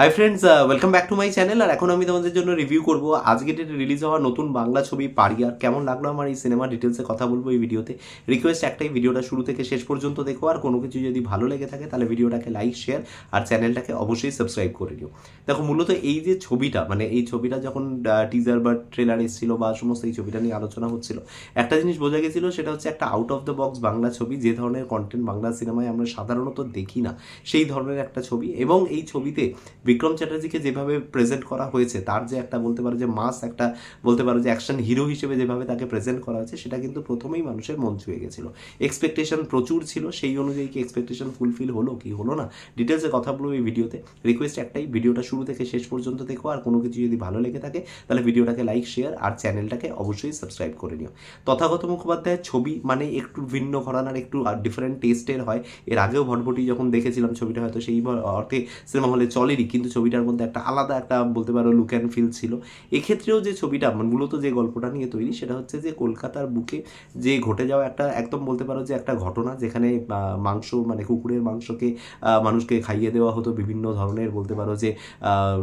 high friends welcome back to my channel আর এখন আমি তোমাদের জন্য রিভিউ করব আজকে ডেটে রিলিজ হওয়া নতুন বাংলা ছবি পারিয়ার কেমন লাগলো আমার এই সিনেমা ডিটেলসে কথা বলবো এই ভিডিওতে রিকোয়েস্ট একটাই ভিডিওটা শুরু থেকে শেষ পর্যন্ত দেখো আর কোনো কিছু যদি ভালো লেগে থাকে তাহলে ভিডিওটাকে লাইক শেয়ার আর চ্যানেলটাকে অবশ্যই সাবস্ক্রাইব করে নিও দেখো মূলত এই যে ছবিটা মানে এই ছবিটা যখন টিজার বা ট্রেলার এসেছিল বা সমস্ত এই ছবিটা নিয়ে আলোচনা হচ্ছিল একটা জিনিস বোঝা গেছিলো সেটা হচ্ছে একটা out of the box Bangla ছবি যে ধরনের কন্টেন্ট বাংলা সিনেমায় আমরা সাধারণত দেখি না সেই ধরনের একটা ছবি এবং এই ছবিতে বিক্রম চ্যাটার্জিকে যেভাবে প্রেজেন্ট করা হয়েছে তার যে একটা বলতে পারো যে মাস একটা বলতে পারো যে অ্যাকশন হিরো হিসেবে যেভাবে তাকে প্রেজেন্ট করা হয়েছে সেটা কিন্তু প্রথমেই মানুষের মন ছুঁয়ে গেছিলো এক্সপেকটেশন প্রচুর ছিল সেই অনুযায়ী কি এক্সপেকটেশন ফুলফিল হলো কি হলো না ডিটেলসে কথা বলবো এই ভিডিওতে রিকোয়েস্ট একটাই ভিডিওটা শুরু থেকে শেষ পর্যন্ত দেখো আর কোনো কিছু যদি ভালো লেগে থাকে তাহলে ভিডিওটাকে লাইক শেয়ার আর চ্যানেলটাকে অবশ্যই সাবস্ক্রাইব করে নিও তথাগত মুখোপাধ্যায়ের ছবি মানে একটু ভিন্ন ঘরানার একটু ডিফারেন্ট টেস্টের হয় এর আগেও ভটভটি যখন দেখেছিলাম ছবিটা হয়তো সেই অর্থে সিনেমা হলে চলেরই কিন্তু ছবিটার মধ্যে একটা আলাদা একটা বলতে পারো লুক অ্যান্ড ফিল ছিল এক্ষেত্রেও যে ছবিটা মানে মূলত যে গল্পটা নিয়ে তৈরি সেটা হচ্ছে যে কলকাতার বুকে যে ঘটে যাওয়া একটা একদম বলতে পারো যে একটা ঘটনা যেখানে মাংস মানে কুকুরের মাংসকে মানুষকে খাইয়ে দেওয়া হতো বিভিন্ন ধরনের বলতে পারো যে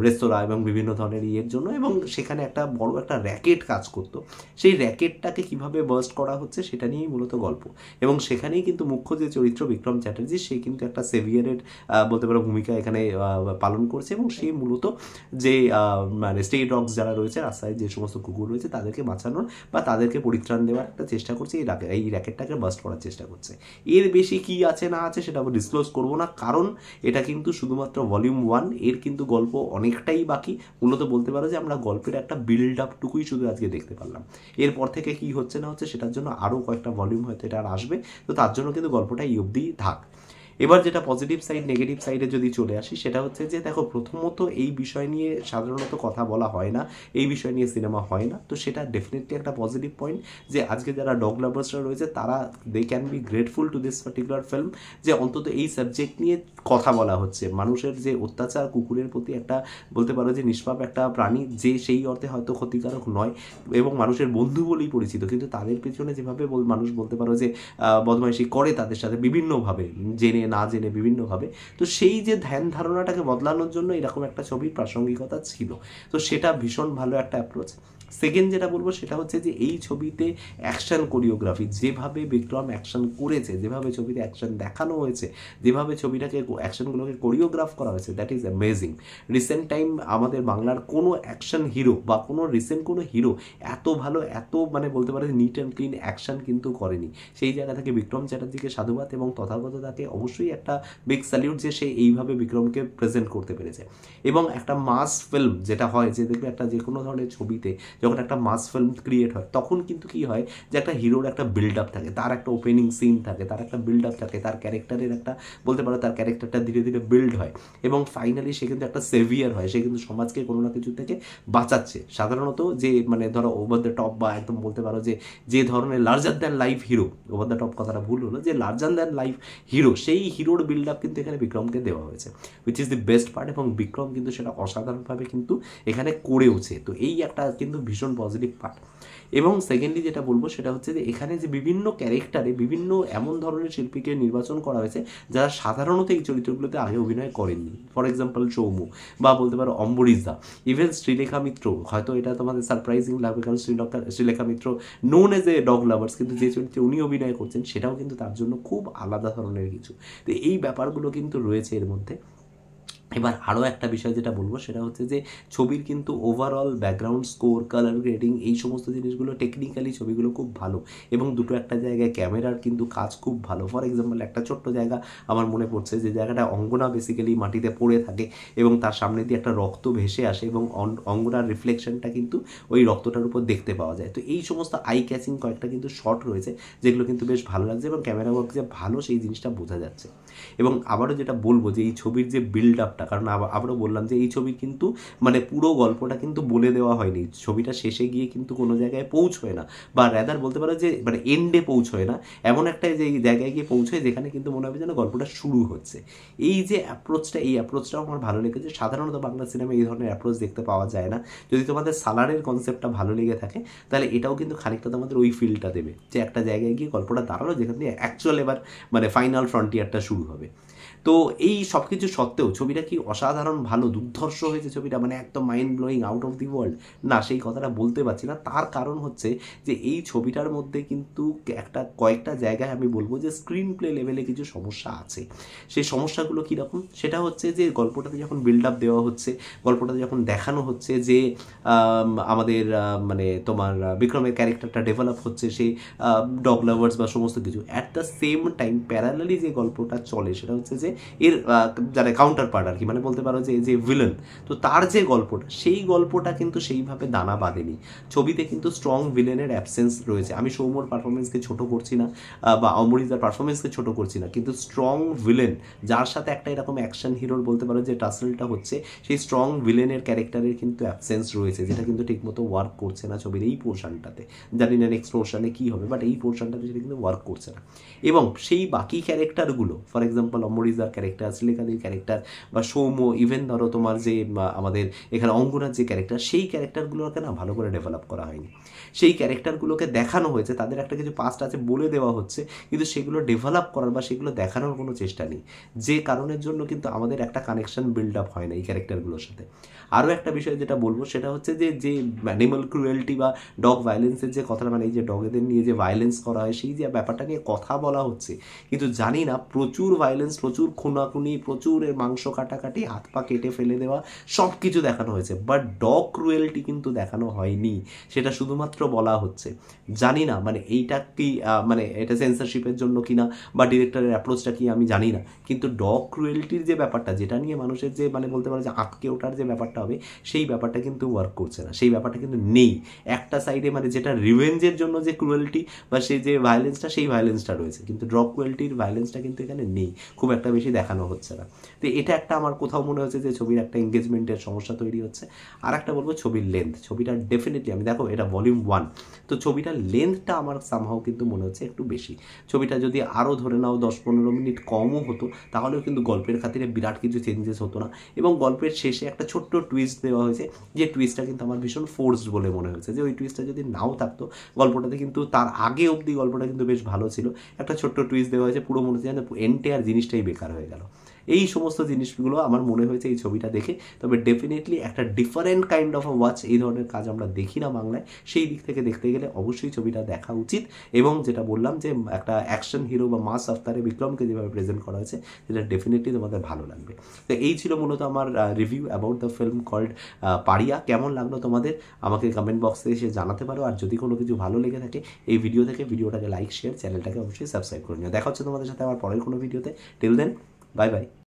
রেস্তোরাঁ এবং বিভিন্ন ধরনের ইয়ের জন্য এবং সেখানে একটা বড় একটা র্যাকেট কাজ করতো সেই র্যাকেটটাকে কিভাবে বার্স্ট করা হচ্ছে সেটা নিয়েই মূলত গল্প এবং সেখানেই কিন্তু মুখ্য যে চরিত্র বিক্রম চ্যাটার্জি সে কিন্তু একটা সেভিয়ারের বলতে পারো ভূমিকা এখানে পালন করছে করেছে এবং সে মূলত যে মানে স্টেট ডগস যারা রয়েছে রাস্তায় যে সমস্ত কুকুর রয়েছে তাদেরকে বাঁচানোর বা তাদেরকে পরিত্রাণ দেওয়ার একটা চেষ্টা করছে এই র্যাকেট এই র্যাকেটটাকে বাস্ট করার চেষ্টা করছে এর বেশি কি আছে না আছে সেটা আমরা ডিসক্লোজ করবো না কারণ এটা কিন্তু শুধুমাত্র ভলিউম ওয়ান এর কিন্তু গল্প অনেকটাই বাকি মূলত বলতে পারো যে আমরা গল্পের একটা বিল্ড আপটুকুই শুধু আজকে দেখতে পারলাম এরপর থেকে কি হচ্ছে না হচ্ছে সেটার জন্য আরও কয়েকটা ভলিউম হয়তো এটা আর আসবে তো তার জন্য কিন্তু গল্পটা এই অবধি থাক এবার যেটা পজিটিভ সাইড নেগেটিভ সাইডে যদি চলে আসি সেটা হচ্ছে যে দেখো প্রথমত এই বিষয় নিয়ে সাধারণত কথা বলা হয় না এই বিষয় নিয়ে সিনেমা হয় না তো সেটা ডেফিনেটলি একটা পজিটিভ পয়েন্ট যে আজকে যারা ডগ লাভার্সরা রয়েছে তারা they can be grateful to this particular film যে অন্তত এই সাবজেক্ট নিয়ে কথা বলা হচ্ছে মানুষের যে অত্যাচার কুকুরের প্রতি একটা বলতে পারো যে নিষ্পাপ একটা প্রাণী যে সেই অর্থে হয়তো ক্ষতিকারক নয় এবং মানুষের বন্ধু বলেই পরিচিত কিন্তু তাদের পেছনে যেভাবে মানুষ বলতে পারো যে বদমাইশি করে তাদের সাথে বিভিন্নভাবে জেনে না জেনে বিভিন্নভাবে তো সেই যে ধ্যান ধারণাটাকে বদলানোর জন্য এরকম একটা ছবির প্রাসঙ্গিকতা ছিল তো সেটা ভীষণ ভালো একটা অ্যাপ্রোচ সেকেন্ড যেটা বলবো সেটা হচ্ছে যে এই ছবিতে অ্যাকশান কোরিওগ্রাফি যেভাবে বিক্রম অ্যাকশান করেছে যেভাবে ছবিতে অ্যাকশান দেখানো হয়েছে যেভাবে ছবিটাকে অ্যাকশানগুলোকে কোরিওগ্রাফ করা হয়েছে that is amazing recent time আমাদের বাংলার কোনো অ্যাকশান হিরো বা কোনো রিসেন্ট কোনো হিরো এত ভালো এত মানে বলতে পারে নিট অ্যান্ড ক্লিন অ্যাকশান কিন্তু করেনি সেই জায়গা থেকে বিক্রম চ্যাটার্জিকে সাধুবাদ এবং তথাগত তাকে অবশ্যই একটা বিগ স্যালিউট যে সে এইভাবে বিক্রমকে প্রেজেন্ট করতে পেরেছে এবং একটা মাস ফিল্ম যেটা হয় যে দেখবে একটা যে কোনো ধরনের ছবিতে যখন একটা মাস ফিল্ম ক্রিয়েট হয় তখন কিন্তু কি হয় যে একটা হিরোর একটা বিল্ড আপ থাকে তার একটা ওপেনিং সিন থাকে তার একটা বিল্ড আপ থাকে তার ক্যারেক্টারের একটা বলতে পারো তার ক্যারেক্টারটা ধীরে ধীরে বিল্ড হয় এবং ফাইনালি সে কিন্তু একটা সেভিয়ার হয় সে কিন্তু সমাজকে কোনো না কিছু থেকে বাঁচাচ্ছে সাধারণত যে মানে ধরো ওভার দ্য টপ বা একদম বলতে পারো যে যে ধরনের larger than life hero over the top কথাটা ভুল হলো যে লার্জার দ্যান লাইফ হিরো সেই হিরোর বিল্ড আপ কিন্তু এখানে বিক্রমকে দেওয়া হয়েছে which is the best part এবং বিক্রম কিন্তু সেটা অসাধারণভাবে কিন্তু এখানে করেওছে তো এই একটা কিন্তু ভীষণ পজিটিভ পার্ট এবং সেকেন্ডলি যেটা বলবো সেটা হচ্ছে যে এখানে যে বিভিন্ন ক্যারেক্টারে বিভিন্ন এমন ধরনের শিল্পীকে নির্বাচন করা হয়েছে যারা সাধারণত এই চরিত্রগুলোতে আগে অভিনয় করেননি ফর এক্সাম্পল চৌমু বা বলতে পারো অম্বরিজা ইভেন শ্রীলেখা মিত্র হয়তো এটা তোমাদের সারপ্রাইজিং লাগবে কারণ Srilekha Srilekha Mitra known as a dog lovers কিন্তু যে চরিত্রে উনি অভিনয় করছেন সেটাও কিন্তু তার জন্য খুব আলাদা ধরনের কিছু তো এই ব্যাপারগুলো কিন্তু রয়েছে এর মধ্যে এবার আরও একটা বিষয় যেটা বলবো সেটা হচ্ছে যে ছবির কিন্তু overall background score colour grading এই সমস্ত জিনিসগুলো টেকনিক্যালি ছবিগুলো খুব ভালো এবং দুটো একটা জায়গায় ক্যামেরার কিন্তু কাজ খুব ভালো ফর এক্সাম্পল একটা ছোট্ট জায়গা আমার মনে পড়ছে যে জায়গাটা অঙ্গনা বেসিক্যালি মাটিতে পড়ে থাকে এবং তার সামনে দিয়ে একটা রক্ত ভেসে আসে এবং অঙ্গনার রিফ্লেকশনটা কিন্তু ওই রক্তটার উপর দেখতে পাওয়া যায় তো এই সমস্ত আই ক্যাচিং কয়েকটা কিন্তু শর্ট রয়েছে যেগুলো কিন্তু বেশ ভালো লাগছে এবং ক্যামেরা ওয়ার্ক যে ভালো সেই জিনিসটা বোঝা যাচ্ছে এবং আবারও যেটা বলবো যে এই ছবির যে বিল্ড আপটা কারণ আবারও বললাম যে এই ছবি কিন্তু মানে পুরো গল্পটা কিন্তু বলে দেওয়া হয়নি ছবিটা শেষে গিয়ে কিন্তু কোনো জায়গায় পৌঁছয় না বা র্যাদার বলতে পারো যে মানে এন্ডে পৌঁছয় না এমন একটা যে জায়গায় গিয়ে পৌঁছয় যেখানে কিন্তু মনে হবে যেন গল্পটা শুরু হচ্ছে এই যে অ্যাপ্রোচটা এই অ্যাপ্রোচটাও আমার ভালো লেগেছে সাধারণত বাংলা সিনেমায় এই ধরনের অ্যাপ্রোচ দেখতে পাওয়া যায় না যদি তোমাদের সালারের কনসেপ্টটা ভালো লেগে থাকে তাহলে এটাও কিন্তু খানিকটা তোমাদের ওই ফিলটা দেবে যে একটা জায়গায় গিয়ে গল্পটা দাঁড়ালো যেখান দিয়ে অ্যাকচুয়াল এবার মানে ফাইনাল ফ্রন্টিয়ারটা শুরু হবে তো এই সব কিছু সত্ত্বেও ছবিটা কি অসাধারণ ভালো দুর্ধর্ষ হয়েছে ছবিটা মানে একদম mind blowing out of the world না সেই কথাটা বলতে পারছি না তার কারণ হচ্ছে যে এই ছবিটার মধ্যে কিন্তু একটা কয়েকটা জায়গায় আমি বলবো যে স্ক্রিন প্লে লেভেলে কিছু সমস্যা আছে সেই সমস্যাগুলো কীরকম সেটা হচ্ছে যে গল্পটাতে যখন বিল্ড আপ দেওয়া হচ্ছে গল্পটাতে যখন দেখানো হচ্ছে যে আমাদের মানে তোমার বিক্রমের ক্যারেক্টারটা ডেভেলপ হচ্ছে সেই ডগ লাভার্স বা সমস্ত কিছু at the same time parallelly যে গল্পটা চলে সেটা হচ্ছে যে এর যারা কাউন্টার পার্ট আর কি মানে বলতে পারো যে যে ভিলেন তো তার যে গল্পটা সেই গল্পটা কিন্তু সেইভাবে দানা বাঁধেনি ছবিতে কিন্তু স্ট্রং ভিলেনের অ্যাবসেন্স রয়েছে আমি সৌম্যর পারফরমেন্সকে ছোট করছি না বা অমরিতার পারফরমেন্সকে ছোট করছি না কিন্তু স্ট্রং ভিলেন যার সাথে একটা এরকম অ্যাকশন হিরোর বলতে পারো যে টাসেলটা হচ্ছে সেই স্ট্রং ভিলেনের ক্যারেক্টারের কিন্তু অ্যাবসেন্স রয়েছে যেটা কিন্তু ঠিকমতো ওয়ার্ক করছে না ছবির এই পোর্শনটাতে জানি না নেক্সট পোর্শনে কী হবে বাট এই পোর্শনটাতে সেটা কিন্তু ওয়ার্ক করছে না এবং সেই বাকি ক্যারেক্টারগুলো for example অমরিজা silver character শ্রীলেখাদির character বা সৌম ইভেন ধরো তোমার যে আমাদের এখানে অঙ্গনার যে ক্যারেক্টার সেই ক্যারেক্টারগুলোকে না ভালো করে ডেভেলপ করা হয়নি সেই ক্যারেক্টারগুলোকে দেখানো হয়েছে তাদের একটা কিছু পাস্ট আছে বলে দেওয়া হচ্ছে কিন্তু সেগুলো ডেভেলপ করার বা সেগুলো দেখানোর কোনো চেষ্টা নেই যে কারণের জন্য কিন্তু আমাদের একটা কানেকশন বিল্ড আপ হয় না এই ক্যারেক্টারগুলোর সাথে আরও একটা বিষয় যেটা বলবো সেটা হচ্ছে যে যে অ্যানিমাল ক্রুয়েলটি বা ডগ ভায়োলেন্সের যে কথা মানে এই যে ডগেদের নিয়ে যে ভায়োলেন্স করা হয় সেই যে ব্যাপারটা নিয়ে কথা বলা হচ্ছে কিন্তু জানি না প্রচুর ভায়োলেন্স প্রচুর খুনাখুনি প্রচুর এর মাংস কাটাকাটি হাত পা কেটে ফেলে দেওয়া সব কিছু দেখানো হয়েছে বাট ডগ রুয়েলটি কিন্তু দেখানো হয়নি সেটা শুধুমাত্র বলা হচ্ছে জানি না মানে এইটা কি মানে এটা সেন্সারশিপের জন্য কিনা বা ডিরেক্টরের অ্যাপ্রোচটা কি আমি জানি না কিন্তু ডগ রুয়েলটির যে ব্যাপারটা যেটা নিয়ে মানুষের যে মানে বলতে পারে যে আঁতকে ওঠার যে ব্যাপারটা হবে সেই ব্যাপারটা কিন্তু ওয়ার্ক করছে না সেই ব্যাপারটা কিন্তু নেই একটা সাইডে মানে যেটা রিভেঞ্জের জন্য যে ক্রুয়েলটি বা সেই যে ভায়োলেন্সটা সেই ভায়োলেন্সটা রয়েছে কিন্তু ড্রগ ক্রুয়েলটির ভায়োলেন্সটা কিন্তু এখানে নেই খুব একটা বেশি বেশি দেখানো হচ্ছে না তো এটা একটা আমার কোথাও মনে হচ্ছে যে ছবির একটা এঙ্গেজমেন্টের সমস্যা তৈরি হচ্ছে আর একটা বলবো ছবির লেন্থ ছবিটা ডেফিনেটলি আমি দেখো এটা ভলিউম ওয়ান তো ছবিটার লেন্থটা আমার সামহাও কিন্তু মনে হচ্ছে একটু বেশি ছবিটা যদি আরও ধরে নাও দশ পনেরো মিনিট কমও হতো তাহলেও কিন্তু গল্পের খাতিরে বিরাট কিছু চেঞ্জেস হতো না এবং গল্পের শেষে একটা ছোট্ট টুইস্ট দেওয়া হয়েছে যে টুইস্টটা কিন্তু আমার ভীষণ ফোর্স বলে মনে হয়েছে যে ওই টুইস্টটা যদি নাও থাকতো গল্পটাতে কিন্তু তার আগে অবধি গল্পটা কিন্তু বেশ ভালো ছিল একটা ছোট্ট টুইস্ট দেওয়া হয়েছে পুরো মনে হচ্ছে যেন আর জিনিসটাই বেকার vegalo এই সমস্ত জিনিসগুলো আমার মনে হয়েছে এই ছবিটা দেখে তবে ডেফিনেটলি একটা ডিফারেন্ট কাইন্ড অফ ওয়াচ এই ধরনের কাজ আমরা দেখি না বাংলায় সেই দিক থেকে দেখতে গেলে অবশ্যই ছবিটা দেখা উচিত এবং যেটা বললাম যে একটা অ্যাকশন হিরো বা মাস আফতারে বিক্রমকে যেভাবে প্রেজেন্ট করা হয়েছে সেটা ডেফিনেটলি তোমাদের ভালো লাগবে তো এই ছিল মূলত আমার review about the film called Pariah কেমন লাগলো তোমাদের আমাকে কমেন্ট বক্সে এসে জানাতে পারো আর যদি কোনো কিছু ভালো লেগে থাকে এই ভিডিও থেকে ভিডিওটাকে লাইক শেয়ার চ্যানেলটাকে অবশ্যই সাবস্ক্রাইব করে নিও দেখা হচ্ছে তোমাদের সাথে আমার পরের কোনো ভিডিওতে টিল দেন বাই বাই